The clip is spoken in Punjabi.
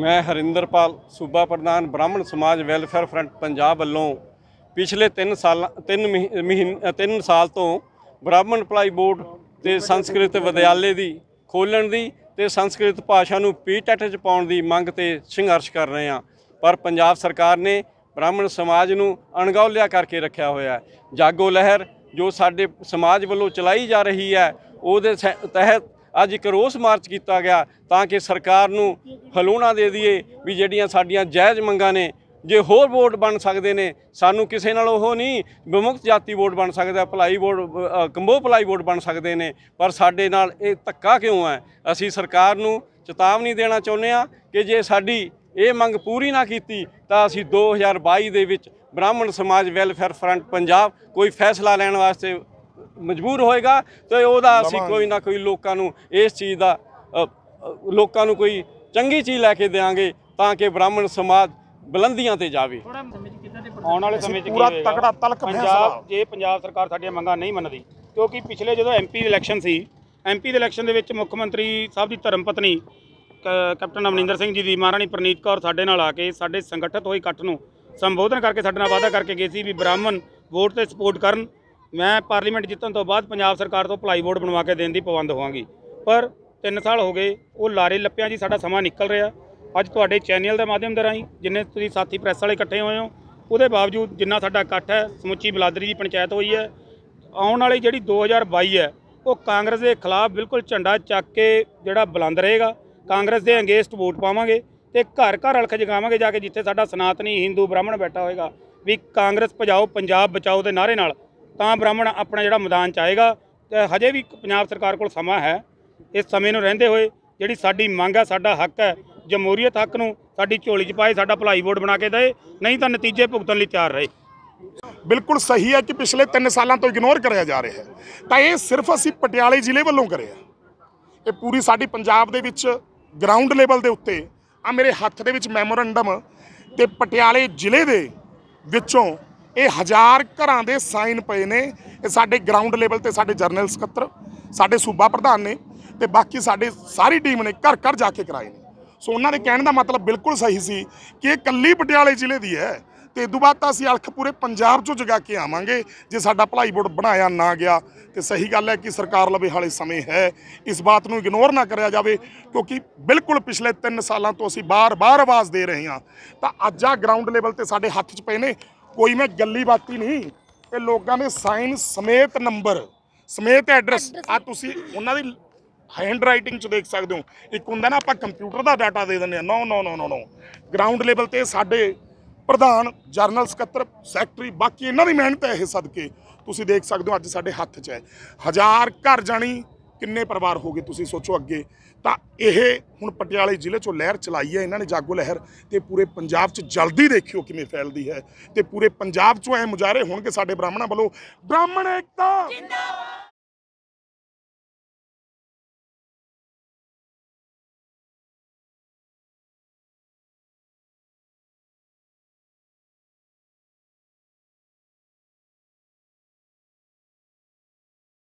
ਮੈਂ ਹਰਿੰਦਰਪਾਲ ਸੂਬਾ ਪ੍ਰਧਾਨ ਬ੍ਰਾਹਮਣ ਸਮਾਜ ਵੈਲਫੇਅਰ ਫਰੰਟ ਪੰਜਾਬ ਵੱਲੋਂ ਪਿਛਲੇ 3 ਸਾਲਾਂ 3 ਮਹੀਨੇ 3 ਸਾਲ ਤੋਂ ਬ੍ਰਾਹਮਣ ਪਲਾਈ ਬੋਰਡ ਤੇ ਸੰਸਕ੍ਰਿਤ ਵਿਦਿਆਲੇ ਦੀ ਖੋਲਣ ਦੀ ਤੇ ਸੰਸਕ੍ਰਿਤ ਭਾਸ਼ਾ ਨੂੰ ਪੀਟੈਟ ਚ ਪਾਉਣ ਦੀ ਮੰਗ ਤੇ ਸੰਘਰਸ਼ ਕਰ ਰਹੇ ਹਾਂ ਪਰ ਪੰਜਾਬ ਸਰਕਾਰ ਨੇ ਬ੍ਰਾਹਮਣ ਸਮਾਜ ਨੂੰ ਅਣਗੌਲਿਆ ਕਰਕੇ ਰੱਖਿਆ ਹੋਇਆ ਹੈ ਜਾਗੋ ਲਹਿਰ ਜੋ ਸਾਡੇ ਸਮਾਜ ਵੱਲੋਂ ਚਲਾਈ ਜਾ ਰਹੀ ਹੈ ਉਹਦੇ ਤਹਿਤ ਅੱਜ ਇੱਕ ਰੋਸ ਮਾਰਚ ਕੀਤਾ ਗਿਆ ਤਾਂ ਕਿ ਸਰਕਾਰ ਨੂੰ ਹਲੂਣਾ ਦੇ ਦਈਏ ਵੀ ਜਿਹੜੀਆਂ ਸਾਡੀਆਂ ਜਾਇਜ਼ ਮੰਗਾਂ ਨੇ ਜੇ ਹੋਰ ਵੋਟ ਬਣ ਸਕਦੇ ਨੇ ਸਾਨੂੰ ਕਿਸੇ ਨਾਲ ਉਹ ਨਹੀਂ ਵਿਮੁਕਤ ਜਾਤੀ ਵੋਟ ਬਣ ਸਕਦਾ ਭਲਾਈ ਵੋਟ ਕੰਬੋ ਭਲਾਈ ਵੋਟ ਬਣ ਸਕਦੇ ਨੇ ਪਰ ਸਾਡੇ ਨਾਲ ਇਹ ਧੱਕਾ ਕਿਉਂ ਹੈ ਅਸੀਂ ਸਰਕਾਰ ਨੂੰ ਚੇਤਾਵਨੀ ਦੇਣਾ ਚਾਹੁੰਦੇ ਆ ਕਿ ਜੇ ਸਾਡੀ ਇਹ ਮੰਗ ਪੂਰੀ ਨਾ ਕੀਤੀ ਤਾਂ ਅਸੀਂ 2022 ਦੇ ਵਿੱਚ ਬ੍ਰਾਹਮਣ ਸਮਾਜ ਵੈਲਫੇਅਰ ਫਰੰਟ ਪੰਜਾਬ ਕੋਈ ਫੈਸਲਾ ਲੈਣ ਵਾਸਤੇ ਮਜਬੂਰ ਹੋਏਗਾ ਤੇ ਉਹਦਾ ਅਸੀਂ ਕੋਈ ਨਾ ਕੋਈ ਲੋਕਾਂ ਨੂੰ ਇਸ ਚੀਜ਼ ਦਾ ਲੋਕਾਂ ਨੂੰ ਕੋਈ ਚੰਗੀ ਚੀਜ਼ ਲੈ ਕੇ ਦੇਾਂਗੇ ਤਾਂ ਕਿ ਬ੍ਰਾਹਮਣ ਸਮਾਜ ਬਲੰਦੀਆਂ ਤੇ ਜਾਵੇ ਆਉਣ ਵਾਲੇ ਸਮੇਂ 'ਚ ਪੂਰਾ ਤਕੜਾ ਤਲਕ ਪੰਜਾਬ ਜੇ ਪੰਜਾਬ ਸਰਕਾਰ ਸਾਡੀਆਂ ਮੰਗਾਂ ਨਹੀਂ ਮੰਨਦੀ ਕਿਉਂਕਿ ਪਿਛਲੇ ਜਦੋਂ ਐਮਪੀ ਇਲੈਕਸ਼ਨ ਸੀ ਐਮਪੀ ਦੇ ਇਲੈਕਸ਼ਨ ਦੇ ਵਿੱਚ ਮੁੱਖ ਮੰਤਰੀ ਸਾਹਿਬ ਦੀ ਧਰਮ ਪਤਨੀ ਕੈਪਟਨ ਅਮਰਿੰਦਰ ਸਿੰਘ ਜੀ ਦੀ ਮਹਾਰਾਣੀ ਪ੍ਰਨੀਤ ਕੌਰ ਸਾਡੇ ਨਾਲ ਆ ਕੇ ਸਾਡੇ ਸੰਗਠਿਤ ਹੋਈ ਇਕੱਠ ਨੂੰ ਸੰਬੋਧਨ ਕਰਕੇ ਸਾਡੇ ਨਾਲ ਵਾਅਦਾ ਕਰਕੇ ਗਏ ਸੀ ਵੀ ਬ੍ਰਾਹਮਣ ਵੋਟ ਤੇ ਸਪੋਰਟ ਕਰਨ ਮੈਂ ਪਾਰਲੀਮੈਂਟ ਜਿੱਤਣ ਤੋਂ ਬਾਅਦ ਪੰਜਾਬ ਸਰਕਾਰ ਤੋਂ ਬੋਰਡ ਬਣਵਾ ਕੇ ਦੇਣ ਦੀ ਪਾਬੰਦ ਹੋਵਾਂਗੀ ਪਰ 3 ਸਾਲ ਹੋ ਗਏ ਉਹ ਲਾਰੇ ਲੱਪਿਆਂ ਜੀ ਸਾਡਾ ਸਮਾਂ ਨਿਕਲ ਰਿਹਾ ਅੱਜ ਤੁਹਾਡੇ ਚੈਨਲ ਦੇ ਮਾਧਿਅਮ ਦੇ ਰਾਹੀਂ ਜਿੰਨੇ ਤੁਸੀਂ ਸਾਥੀ ਪ੍ਰੈਸ ਵਾਲੇ ਇਕੱਠੇ ਹੋਏ ਹੋ ਉਹਦੇ ਬਾਵਜੂਦ ਜਿੰਨਾ ਸਾਡਾ ਇਕੱਠ ਹੈ ਸਮੁੱਚੀ ਬਲਾਦਰੀ ਦੀ ਪੰਚਾਇਤ ਹੋਈ ਹੈ ਆਉਣ ਵਾਲੀ ਜਿਹੜੀ 2022 ਹੈ ਉਹ ਕਾਂਗਰਸ ਦੇ ਖਿਲਾਫ ਬਿਲਕੁਲ ਝੰਡਾ ਚੱਕ ਕੇ ਜਿਹੜਾ ਬੁਲੰਦ ਰਹੇਗਾ ਕਾਂਗਰਸ ਦੇ ਅਗੇਂਸਟ ਵੋਟ ਪਾਵਾਂਗੇ ਤੇ ਘਰ ਘਰ ਅਲਖ ਜਗਾਵਾਂਗੇ ਜਾ ਕੇ ਜਿੱਥੇ ਸਾਡਾ ਸਨਾਤਨੀ ਹਿੰਦੂ ਬ੍ਰਾਹਮਣ ਬੈਠਾ ਹੋਏਗਾ ਵੀ ਕਾਂਗਰਸ ਭਜਾਓ ਪੰਜਾਬ ਬਚਾਓ ਦੇ ਨਾਰੇ ਨਾਲ ਤਾਂ ਬ੍ਰਾਹਮਣ ਆਪਣਾ ਜਿਹੜਾ ਮੈਦਾਨ ਚ ਆਏਗਾ ਹਜੇ ਵੀ ਪੰਜਾਬ ਸਰਕਾਰ ਕੋਲ ਸਮਾਂ ਹੈ ਇਸ ਸਮੇਂ ਨੂੰ ਰਹਿੰਦੇ ਹੋਏ ਜਿਹੜੀ ਸਾਡੀ ਮੰਗ ਹੈ ਸਾਡਾ ਹੱਕ ਹੈ ਜਮਹੂਰੀਅਤ ਹੱਕ ਨੂੰ ਸਾਡੀ ਝੋਲੀ 'ਚ ਪਾਏ ਸਾਡਾ ਭਲਾਈ ਬੋਰਡ ਬਣਾ ਕੇ ਦੇ ਨਹੀਂ ਤਾਂ ਨਤੀਜੇ ਭੁਗਤਣ ਲਈ ਤਿਆਰ ਰਹੇ ਬਿਲਕੁਲ ਸਹੀ ਹੈ ਕਿ ਪਿਛਲੇ 3 ਸਾਲਾਂ ਤੋਂ ਇਗਨੋਰ ਕਰਿਆ ਜਾ ਰਿਹਾ ਹੈ ਤਾਂ ਇਹ ਸਿਰਫ ਅਸੀਂ ਪਟਿਆਲੇ ਜ਼ਿਲ੍ਹੇ ਵੱਲੋਂ ਕਰਿਆ ਇਹ ਪੂਰੀ ਸਾਡੀ ਪੰਜਾਬ ਦੇ ਵਿੱਚ ਗਰਾਊਂਡ ਲੈਵਲ ਦੇ ਉੱਤੇ ਆ ਮੇਰੇ ਹੱਥ ਦੇ ਵਿੱਚ ਮੈਮੋਰੰਡਮ ਤੇ ਪਟਿਆਲੇ ਜ਼ਿਲ੍ਹੇ ਦੇ ਵਿੱਚੋਂ ਇਹ ਹਜ਼ਾਰ ਘਰਾਂ ਦੇ ਸਾਈਨ ਪਏ ਨੇ ਇਹ ਸਾਡੇ ਗਰਾਊਂਡ ਲੈਵਲ ਤੇ ਸਾਡੇ ਜਰਨਲ ਸਕੱਤਰ ਸਾਡੇ ਸੂਬਾ ਪ੍ਰਧਾਨ ਨੇ ਤੇ ਬਾਕੀ ਸਾਡੇ ਸਾਰੀ ਟੀਮ ਨੇ ਘਰ ਘਰ ਜਾ ਕੇ ਕਰਾਏ ਨੇ ਸੋ ਉਹਨਾਂ ਦੇ ਕਹਿਣ ਦਾ ਮਤਲਬ ਬਿਲਕੁਲ ਸਹੀ ਸੀ ਕਿ ਇਹ ਕੱਲੀ ਪਟਿਆਲੇ ਜ਼ਿਲ੍ਹੇ ਦੀ ਹੈ ਤੇ ਇਸ ਤੋਂ ਬਾਅਦ ਤਾਂ ਅਸੀਂ ਅਲਖ ਪੂਰੇ ਪੰਜਾਬ 'ਚੋਂ ਜਗਾ ਕੇ ਆਵਾਂਗੇ ਜੇ ਸਾਡਾ ਭਲਾਈ ਬੋਰਡ ਬਣਾਇਆ ਨਾ ਗਿਆ ਤੇ ਸਹੀ ਗੱਲ ਹੈ ਕਿ ਸਰਕਾਰ ਲਵੇ ਹਾਲੇ ਸਮੇਂ ਹੈ ਇਸ ਬਾਤ ਨੂੰ ਇਗਨੋਰ ਨਾ ਕਰਿਆ ਜਾਵੇ ਕਿਉਂਕਿ ਬਿਲਕੁਲ ਪਿਛਲੇ 3 ਸਾਲਾਂ ਤੋਂ ਅਸੀਂ ਬਾਰ-ਬਾਰ ਆਵਾਜ਼ ਦੇ ਰਹੇ ਹਾਂ ਤਾਂ ਅੱਜ ਆ ਗਰਾਊਂਡ ਲੈਵਲ ਤੇ ਸਾਡੇ ਹੱਥ 'ਚ ਪਏ ਨੇ ਕੋਈ ਮੈਂ ਗੱਲੀ ਬਾਤੀ ਨਹੀਂ ਇਹ ਲੋਕਾਂ ਦੇ ਸਾਈਨ ਸਮੇਤ ਨੰਬਰ ਸਮੇਤ ਐਡਰੈਸ ਆ ਤੁਸੀਂ ਉਹਨਾਂ ਦੀ ਹੈਂਡ ਰਾਈਟਿੰਗ ਚ ਦੇਖ ਸਕਦੇ ਹੋ ਇੱਕ ਹੁੰਦਾ ਨਾ ਆਪਾਂ ਕੰਪਿਊਟਰ ਦਾ ਡਾਟਾ ਦੇ ਦਿੰਦੇ ਆ ਨੋ ਨੋ ਨੋ ਨੋ ਨੋ ਗਰਾਊਂਡ ਲੈਵਲ ਤੇ ਸਾਡੇ ਪ੍ਰਧਾਨ ਜਰਨਲ ਸਕੱਤਰ ਸੈਕਟਰੀ ਬਾਕੀ ਇਹਨਾਂ ਦੀ ਮਿਹਨਤ ਹੈ ਇਹ ਸਦਕੇ ਤੁਸੀਂ ਦੇਖ ਸਕਦੇ ਹੋ ਅੱਜ ਸਾਡੇ ਹੱਥ 'ਚ ਹੈ ਹਜ਼ਾਰ ਘਰ ਜਾਣੀ ਕਿੰਨੇ ਪਰਿਵਾਰ ਹੋਗੇ ਤੁਸੀਂ ਸੋਚੋ ਅੱਗੇ ਤਾਂ ਇਹ ਹੁਣ ਪਟਿਆਲੇ ਜ਼ਿਲ੍ਹੇ 'ਚੋਂ ਲਹਿਰ ਚਲਾਈ ਹੈ ਇਹਨਾਂ ਨੇ ਜਾਗੋ ਲਹਿਰ ਤੇ ਪੂਰੇ ਪੰਜਾਬ 'ਚ ਜਲਦੀ ਦੇਖਿਓ ਕਿਵੇਂ ਫੈਲਦੀ ਹੈ ਤੇ ਪੂਰੇ ਪੰਜਾਬ 'ਚੋਂ ਐ ਮੁਜਾਰੇ ਹੋਣਗੇ ਸਾਡੇ ਬ੍ਰਾਹਮਣਾਂ ਵੱਲੋਂ ਬ੍ਰਾਹਮਣ ਏਕਤਾ ਜਿੰਦਾਬਾਦ